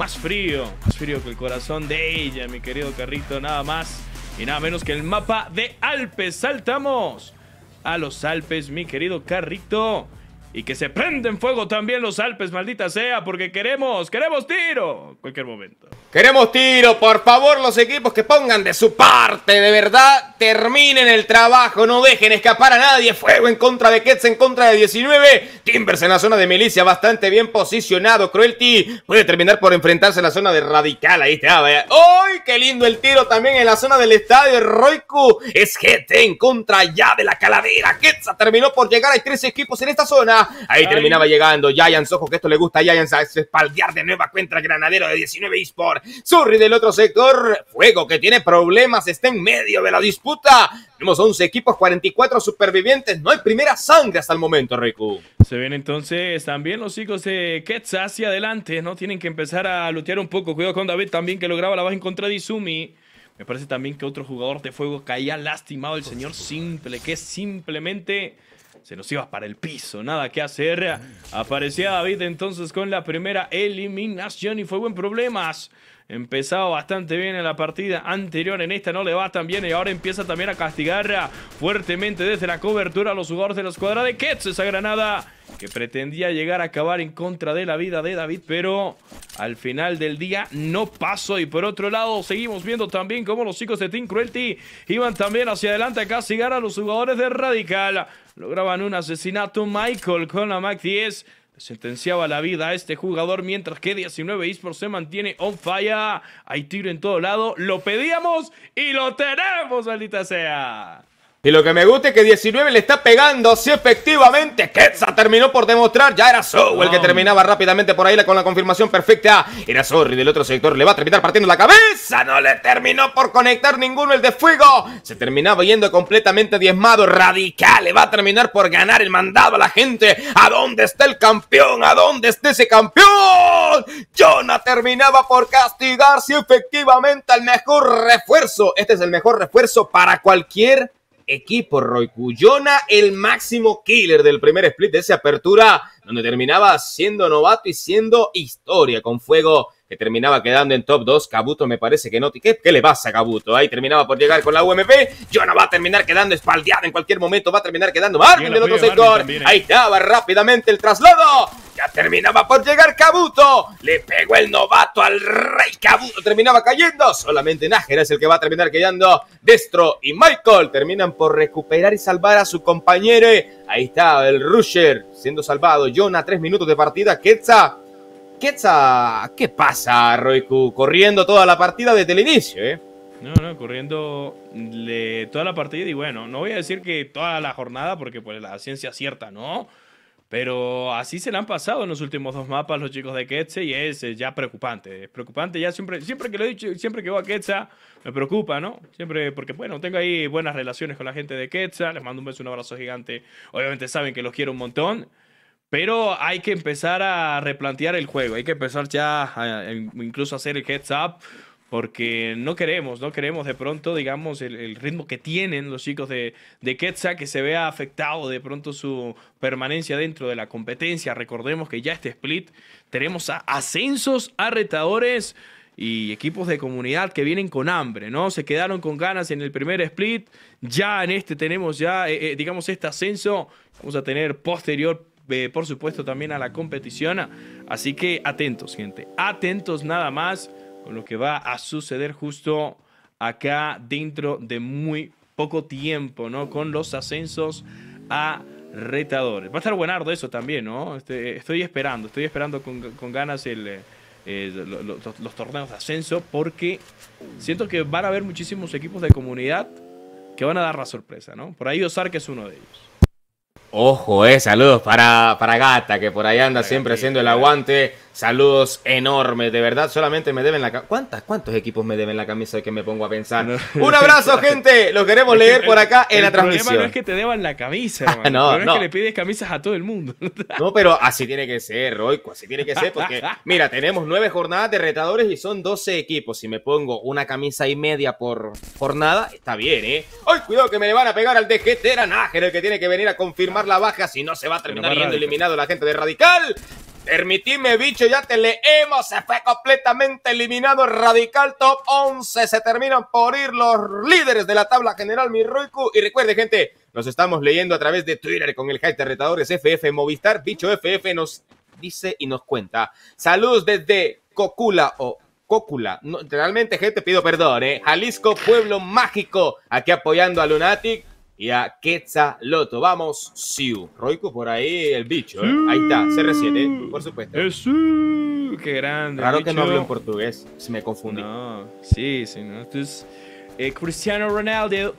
más frío, más frío que el corazón de ella, mi querido carrito, nada más y nada menos que el mapa de Alpes. Saltamos a los Alpes, mi querido carrito y que se prenden fuego también los Alpes, maldita sea, porque queremos, queremos tiro. Cualquier momento. Queremos tiro, por favor, los equipos que pongan de su parte, de verdad, terminen el trabajo, no dejen escapar a nadie. Fuego en contra de Kets, en contra de 19. Timbers en la zona de milicia, bastante bien posicionado. Cruelty puede terminar por enfrentarse en la zona de Radical, ahí está. ¡Ay, ¡Uy! qué lindo el tiro también en la zona del estadio! Roiku es GT en contra ya de la calavera. Quetza terminó por llegar, hay tres equipos en esta zona. Ahí terminaba llegando Giants. Ojo que esto le gusta a Giants a espaldear de nueva cuenta Granadero de 19 Sport, Surri del otro sector. Fuego que tiene problemas. Está en medio de la disputa. Tenemos 11 equipos, 44 supervivientes. No hay primera sangre hasta el momento, Riku. Se ven entonces también los hijos de Quetzal hacia adelante. No tienen que empezar a lutear un poco. Cuidado con David también que lograba la baja en contra de Izumi. Me parece también que otro jugador de fuego caía lastimado el señor Simple, que es simplemente se nos iba para el piso, nada que hacer. Aparecía David entonces con la primera eliminación y fue buen problemas. Empezaba bastante bien en la partida anterior, en esta no le va tan bien y ahora empieza también a castigar fuertemente desde la cobertura a los jugadores de la escuadra de Ketz esa granada que pretendía llegar a acabar en contra de la vida de David, pero al final del día no pasó. Y por otro lado, seguimos viendo también cómo los chicos de Team Cruelty iban también hacia adelante a castigar a los jugadores de Radical. Lograban un asesinato Michael con la Mac 10 sentenciaba la vida a este jugador, mientras que 19 Esports se mantiene on fire. Hay tiro en todo lado, lo pedíamos y lo tenemos, maldita sea. Y lo que me gusta es que 19 le está pegando. Si sí, efectivamente Ketsa terminó por demostrar. Ya era Sou el que terminaba rápidamente por ahí con la confirmación perfecta. Era y del otro sector. Le va a terminar partiendo la cabeza. No le terminó por conectar ninguno el de fuego. Se terminaba yendo completamente diezmado. Radical. Le va a terminar por ganar el mandado a la gente. ¿A dónde está el campeón? ¿A dónde está ese campeón? Jonah terminaba por castigarse efectivamente al mejor refuerzo. Este es el mejor refuerzo para cualquier equipo. Roy Cullona, el máximo killer del primer split de esa apertura, donde terminaba siendo novato y siendo historia con fuego que terminaba quedando en top 2. Cabuto me parece que no. ¿Qué, ¿Qué, le pasa a Cabuto? Ahí terminaba por llegar con la UMP. Jonah va a terminar quedando espaldeado en cualquier momento. Va a terminar quedando Marvin del otro sector. ¿eh? Ahí estaba rápidamente el traslado terminaba por llegar Cabuto. Le pegó el novato al rey Cabuto. Terminaba cayendo. Solamente Nájera es el que va a terminar cayendo. Destro y Michael terminan por recuperar y salvar a su compañero. Ahí está el Rusher siendo salvado. Jonah, tres minutos de partida. ketsa ketsa ¿Qué pasa, Roiku? Corriendo toda la partida desde el inicio, ¿eh? No, no, corriendo toda la partida y bueno, no voy a decir que toda la jornada porque pues la ciencia cierta, ¿no? Pero así se le han pasado en los últimos dos mapas los chicos de Quetzal y es eh, ya preocupante. Es preocupante, ya siempre, siempre que lo he dicho, siempre que voy a Quetzal me preocupa, ¿no? Siempre, porque bueno, tengo ahí buenas relaciones con la gente de Quetzal, les mando un beso, un abrazo gigante. Obviamente saben que los quiero un montón. Pero hay que empezar a replantear el juego, hay que empezar ya incluso a hacer el heads up porque no queremos, no queremos de pronto, digamos, el, ritmo que tienen los chicos de, de Quetzal, que se vea afectado de pronto su permanencia dentro de la competencia. Recordemos que ya este split tenemos ascensos a retadores y equipos de comunidad que vienen con hambre, ¿no? Se quedaron con ganas en el primer split, ya en este tenemos ya, eh, eh, digamos, este ascenso, vamos a tener posterior eh, por supuesto, también a la competición. Así que atentos, gente. Atentos nada más con lo que va a suceder justo acá dentro de muy poco tiempo, ¿no? Con los ascensos a retadores. Va a estar buenardo eso también, ¿no? Este, estoy esperando, estoy esperando con, ganas el, los, torneos de ascenso porque siento que van a haber muchísimos equipos de comunidad que van a dar la sorpresa, ¿no? Por ahí que es uno de ellos. Ojo, eh, saludos para, para Gata, que por ahí anda siempre haciendo el eh. aguante. Saludos enormes, de verdad, solamente me deben la camisa. ¿Cuántas, ¿Cuántos equipos me deben la camisa que me pongo a pensar? Un abrazo, gente, lo queremos leer por acá en la transmisión. El problema no es que te deban la camisa, no ah, hermano. No es que le pides camisas a todo el mundo. no, pero así tiene que ser, Roico, así tiene que ser, porque mira, tenemos nueve jornadas de retadores y son 12 equipos. Si me pongo una camisa y media por jornada, está bien, ¿eh? ¡Ay, cuidado que me le van a pegar al de Getera el que tiene que venir a confirmar! la baja, si no se va a terminar eliminado la gente de Radical. Permitime, bicho, ya te leemos. Se fue completamente eliminado Radical Top 11. Se terminan por ir los líderes de la tabla general, Roiku. Y recuerde, gente, nos estamos leyendo a través de Twitter con el hashtag retadores FF Movistar. Bicho FF nos dice y nos cuenta. Saludos desde Cocula o cocula realmente, gente, pido perdón, ¿eh? Jalisco, pueblo mágico, aquí apoyando a Lunatic y a Quetzaloto. Vamos, Siu. Roico por ahí el bicho. ¿eh? Ahí está, CR7, por supuesto. Siu, qué grande. Raro que no hablo en portugués, se me confundí. No, sí, sí, no. Entonces, eh, Cristiano Ronaldo.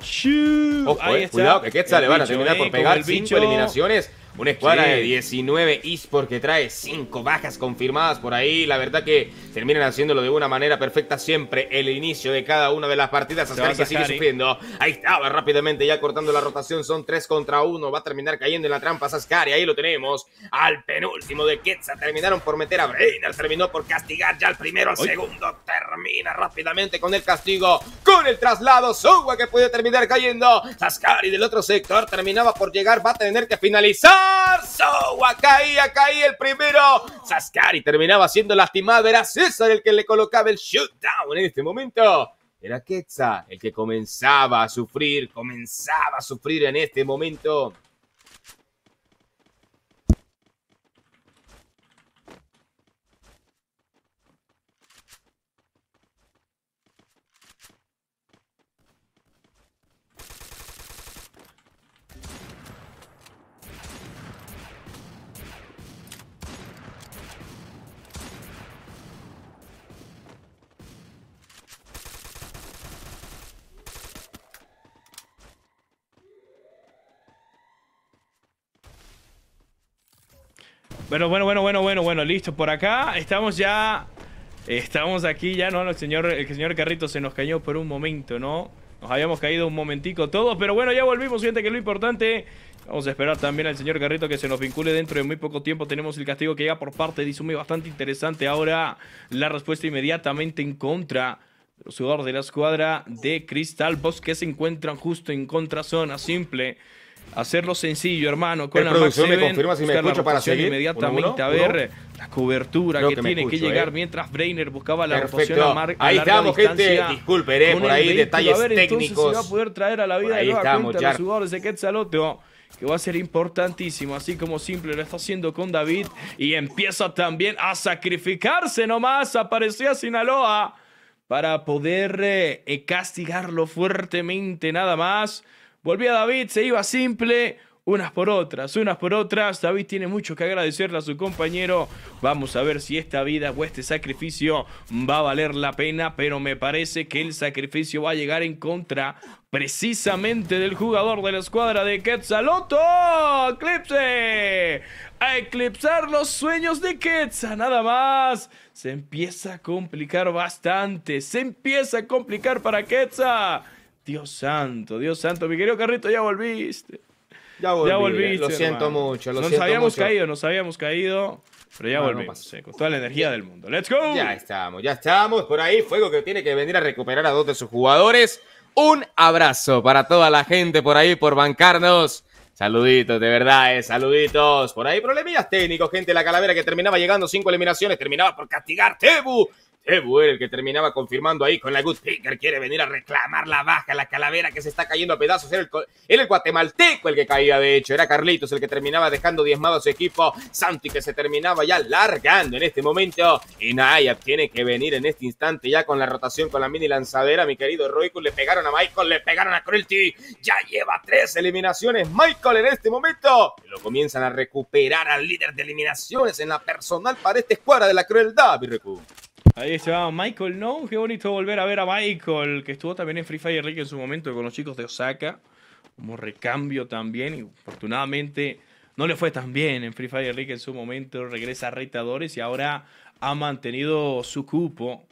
Ojo, eh, Cuidado, que Quetzal le van a terminar por eh, pegar cinco eliminaciones una escuadra de 19 eSports que trae cinco bajas confirmadas por ahí. La verdad que terminan haciéndolo de una manera perfecta siempre el inicio de cada una de las partidas. Saskari que sigue ¿eh? sufriendo. Ahí estaba rápidamente ya cortando la rotación. Son 3 contra 1. Va a terminar cayendo en la trampa Saskari. Ahí lo tenemos. Al penúltimo de Quetzal. Terminaron por meter a Breiner. Terminó por castigar ya al primero, al segundo. Termina rápidamente con el castigo. Con el traslado. suba que puede terminar cayendo. Saskari del otro sector terminaba por llegar. Va a tener que finalizar y acá y el primero. y terminaba siendo lastimado. Era César el que le colocaba el shootdown en este momento. Era Quetzal el que comenzaba a sufrir, comenzaba a sufrir en este momento. Bueno, bueno, bueno, bueno, bueno, bueno, listo. Por acá estamos ya... Estamos aquí ya, ¿no? El señor, el señor Carrito se nos cayó por un momento, ¿no? Nos habíamos caído un momentico todos, pero bueno, ya volvimos, gente, que lo importante... Vamos a esperar también al señor Carrito que se nos vincule dentro de muy poco tiempo. Tenemos el castigo que llega por parte de Izumi, bastante interesante. Ahora la respuesta inmediatamente en contra los jugadores de la escuadra de Cristal Boss que se encuentran justo en contra zona simple hacerlo sencillo, hermano. Con la producción me confirma si me escucho para seguir. Inmediatamente, a ver la cobertura que, tiene que llegar ¿eh? mientras Breiner buscaba la rotación a, Ahí estamos, gente. Disculpen, ¿eh? por ahí detalles técnicos. Entonces se va a poder traer a la vida de nueva estamos, cuenta a los jugadores de Quetzaloto que va a ser importantísimo, así como Simple lo está haciendo con David y empieza también a sacrificarse nomás, aparecía Sinaloa para poder eh, castigarlo fuertemente nada más. Volvía David, se iba simple. Unas por otras, unas por otras. David tiene mucho que agradecerle a su compañero. Vamos a ver si esta vida o este sacrificio va a valer la pena, pero me parece que el sacrificio va a llegar en contra precisamente del jugador de la escuadra de Quetzaloto. ¡Eclipse! A eclipsar los sueños de Quetzal, nada más. Se empieza a complicar bastante. Se empieza a complicar para Quetzal. Dios santo, Dios santo. Mi querido Carrito, ya volviste. Ya, volviste. Lo siento mucho. Lo nos habíamos caído, nos habíamos caído. Pero ya volvimos, con toda la energía del mundo. ¡Let's go! Ya estamos, ya estamos. Por ahí, Fuego que tiene que venir a recuperar a dos de sus jugadores. Un abrazo para toda la gente por ahí por bancarnos. Saluditos, de verdad, eh, saluditos. Por ahí problemillas técnicos, gente. La calavera que terminaba llegando cinco eliminaciones, terminaba por castigar Tebu era el que terminaba confirmando ahí con la good picker, quiere venir a reclamar la baja, la calavera que se está cayendo a pedazos. Era el, guatemalteco el que caía, de hecho. Era Carlitos el que terminaba dejando diezmado a su equipo. Santi que se terminaba ya largando en este momento. Y Naya tiene que venir en este instante ya con la rotación, con la mini lanzadera, mi querido Royco. Le pegaron a Michael, le pegaron a Cruelty. Ya lleva tres eliminaciones Michael en este momento. lo comienzan a recuperar al líder de eliminaciones en la personal para esta escuadra de la crueldad, Virrecu. Ahí está Michael No, qué bonito volver a ver a Michael, que estuvo también en Free Fire League en su momento con los chicos de Osaka, como recambio también, afortunadamente no le fue tan bien en Free Fire League en su momento, regresa a Retadores y ahora ha mantenido su cupo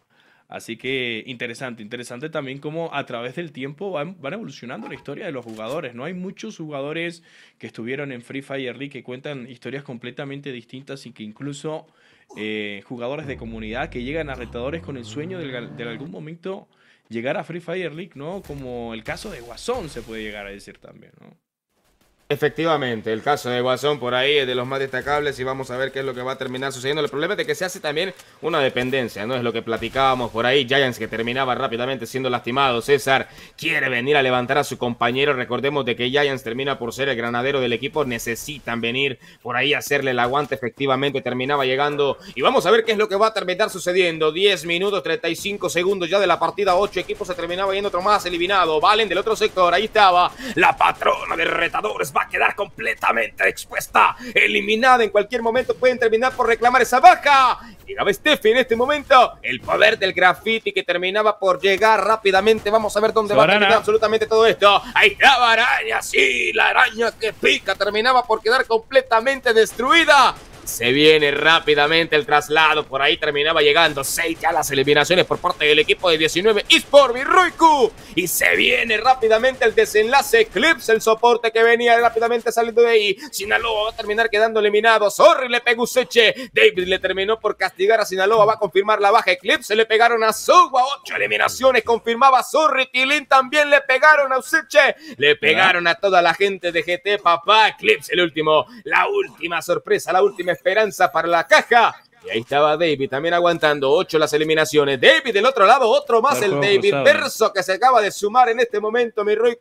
Así que interesante, interesante también cómo a través del tiempo van, evolucionando la historia de los jugadores. No hay muchos jugadores que estuvieron en Free Fire League que cuentan historias completamente distintas y que incluso eh, jugadores de comunidad que llegan a retadores con el sueño de, de algún momento llegar a Free Fire League, ¿no? Como el caso de Guasón se puede llegar a decir también, ¿no? Efectivamente, el caso de Guasón por ahí es de los más destacables y vamos a ver qué es lo que va a terminar sucediendo. El problema es de que se hace también una dependencia, ¿no? Es lo que platicábamos por ahí. Giants que terminaba rápidamente siendo lastimado. César quiere venir a levantar a su compañero. Recordemos de que Giants termina por ser el granadero del equipo. Necesitan venir por ahí a hacerle el aguante. Efectivamente, terminaba llegando. Y vamos a ver qué es lo que va a terminar sucediendo. 10 minutos, 35 segundos ya de la partida. 8 equipos se terminaba yendo otro más eliminado. Valen del otro sector. Ahí estaba la patrona de retadores va a quedar completamente expuesta, eliminada en cualquier momento. Pueden terminar por reclamar esa baja. Llegaba Steffi en este momento. El poder del graffiti que terminaba por llegar rápidamente. Vamos a ver dónde va a terminar absolutamente todo esto. Ahí estaba araña, sí, la araña que pica terminaba por quedar completamente destruida. Se viene rápidamente el traslado. Por ahí terminaba llegando. Seis ya las eliminaciones por parte del equipo de 19. por Ruiku. Y se viene rápidamente el desenlace. Eclipse el soporte que venía rápidamente saliendo de ahí. Sinaloa va a terminar quedando eliminado. Sorry, le pegó Seche. David le terminó por castigar a Sinaloa. Va a confirmar la baja. Eclipse. le pegaron a Suwa. Ocho eliminaciones. Confirmaba Sorry. Tilín también le pegaron a Useche. Le pegaron a toda la gente de GT. Papá. Eclipse, el último. La última sorpresa. La última esperanza para la caja. Y ahí estaba David también aguantando. Ocho las eliminaciones. David del otro lado, otro más, el David Verso que se acaba de sumar en este momento, mi Roy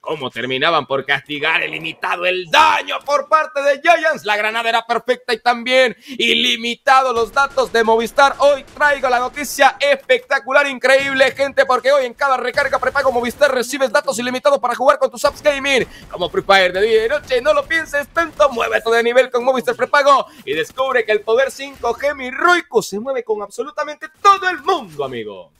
cómo terminaban por castigar limitado el daño por parte de Giants. La granada era perfecta y también ilimitado los datos de Movistar. Hoy traigo la noticia espectacular, increíble, gente, porque hoy en cada recarga prepago Movistar recibes datos ilimitados para jugar con tus apps gaming, como Free de día y noche. No lo pienses tanto, muévete de nivel con Movistar prepago y descubre que el poder 5G mi Roico se mueve con absolutamente todo el mundo, amigo.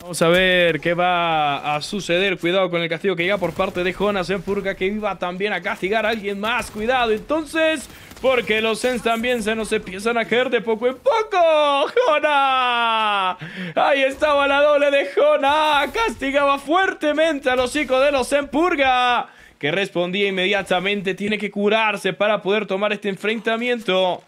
Vamos a ver qué va a suceder. Cuidado con el castigo que llega por parte de Jonas en Purga que iba también a castigar a alguien más. Cuidado, entonces, porque los Sens también se nos empiezan a caer de poco en poco. ¡Jona! Ahí estaba la doble de Jona. Castigaba fuertemente a los hijos de los Empurga. que respondía inmediatamente. Tiene que curarse para poder tomar este enfrentamiento.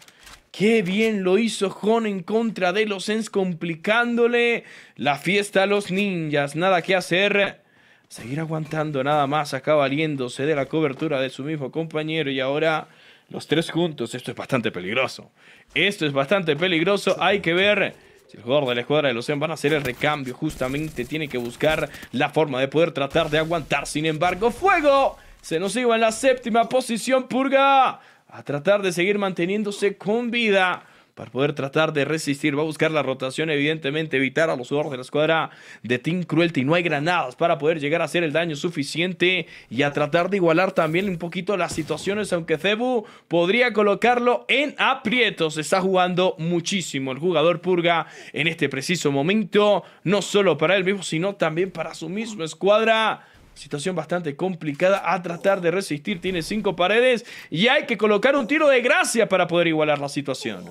Qué bien lo hizo Jon en contra de los Ens, complicándole la fiesta a los ninjas. Nada que hacer. Seguir aguantando nada más, acá valiéndose de la cobertura de su mismo compañero. Y ahora los tres juntos. Esto es bastante peligroso. Esto es bastante peligroso. Hay que ver. Si el jugador de la escuadra de los van a hacer el recambio, justamente tiene que buscar la forma de poder tratar de aguantar. Sin embargo, ¡fuego! Se nos iba en la séptima posición, Purga a tratar de seguir manteniéndose con vida para poder tratar de resistir. Va a buscar la rotación, evidentemente, evitar a los jugadores de la escuadra de Team Cruelty. No hay granadas para poder llegar a hacer el daño suficiente y a tratar de igualar también un poquito las situaciones, aunque Cebu podría colocarlo en aprietos. Está jugando muchísimo el jugador Purga en este preciso momento, no solo para él mismo, sino también para su misma escuadra. Situación bastante complicada a tratar de resistir. Tiene cinco paredes y hay que colocar un tiro de gracia para poder igualar la situación.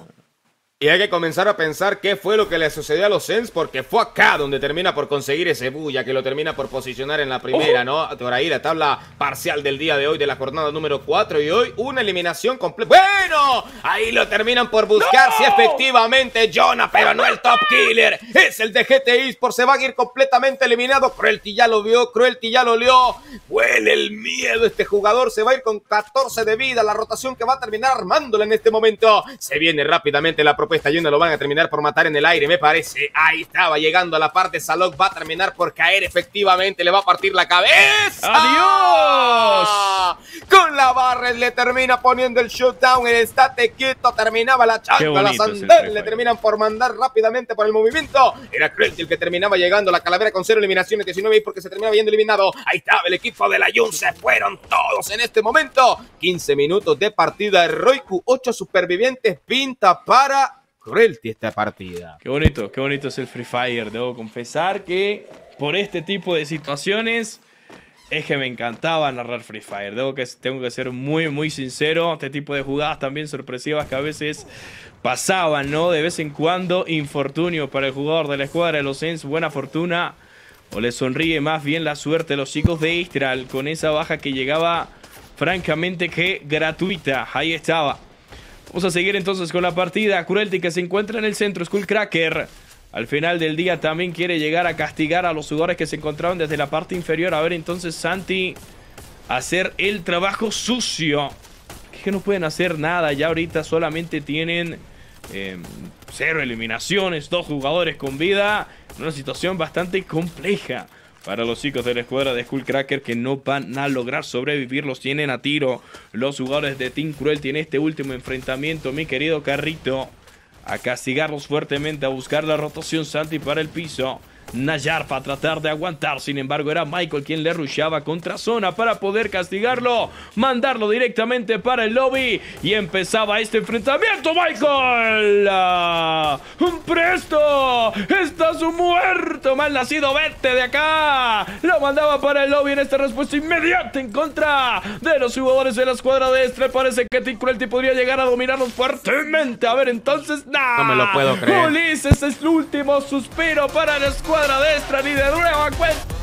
Y hay que comenzar a pensar qué fue lo que le sucedió a los Sens, porque fue acá donde termina por conseguir ese bulla que lo termina por posicionar en la primera, ¿no? Por ahí la tabla parcial del día de hoy, de la jornada número 4, y hoy una eliminación completa. ¡Bueno! Ahí lo terminan por buscar, si efectivamente, Jonah, pero no el top killer. Es el de GTI, por se va a ir completamente eliminado. Cruelty ya lo vio, Cruelty ya lo leo. Huele el miedo, este jugador se va a ir con 14 de vida, la rotación que va a terminar armándola en este momento. Se viene rápidamente la propuesta pues está lo van a terminar por matar en el aire, me parece. Ahí estaba llegando a la parte, Salok va a terminar por caer efectivamente, le va a partir la cabeza. ¡Adiós! Con la barra le termina poniendo el shutdown, el estate quieto, terminaba la charla, la sandal, le terminan por mandar rápidamente por el movimiento. Era Crazy el que terminaba llegando, la calavera con cero eliminaciones, 19 y porque se terminaba yendo eliminado. Ahí estaba el equipo de la Jun, se fueron todos en este momento. 15 minutos de partida, Roiku, 8 supervivientes, pinta para este esta partida. Qué bonito, qué bonito es el Free Fire. Debo confesar que por este tipo de situaciones es que me encantaba narrar Free Fire. Debo que, tengo que ser muy, muy sincero. Este tipo de jugadas también sorpresivas que a veces pasaban, ¿no? De vez en cuando, infortunio para el jugador de la escuadra de los Sens. Buena fortuna. O le sonríe más bien la suerte a los chicos de Istral con esa baja que llegaba francamente que gratuita. Ahí estaba. Vamos a seguir entonces con la partida. Cruelty que se encuentra en el centro. Skullcracker. Al final del día también quiere llegar a castigar a los jugadores que se encontraban desde la parte inferior. A ver entonces Santi hacer el trabajo sucio. Es que no pueden hacer nada. Ya ahorita solamente tienen eh, cero eliminaciones. Dos jugadores con vida. Una situación bastante compleja. Para los chicos de la escuadra de Skullcracker que no van a lograr sobrevivir, los tienen a tiro. Los jugadores de Team Cruel en este último enfrentamiento, mi querido carrito. A castigarlos fuertemente, a buscar la rotación Santi para el piso. Nayar para tratar de aguantar. Sin embargo, era Michael quien le rushaba contra zona para poder castigarlo, mandarlo directamente para el lobby. Y empezaba este enfrentamiento, Michael. ¡Ah! ¡Un ¡Presto! ¡Está su muerto! ¡Mal nacido! ¡Vete de acá! Lo mandaba para el lobby en esta respuesta inmediata en contra de los jugadores de la escuadra de este. Parece que el Cruelty podría llegar a dominarlos fuertemente. A ver, entonces, nada. No me lo puedo creer. es el último suspiro para la escuadra cuadra de ni de nueva cuenta.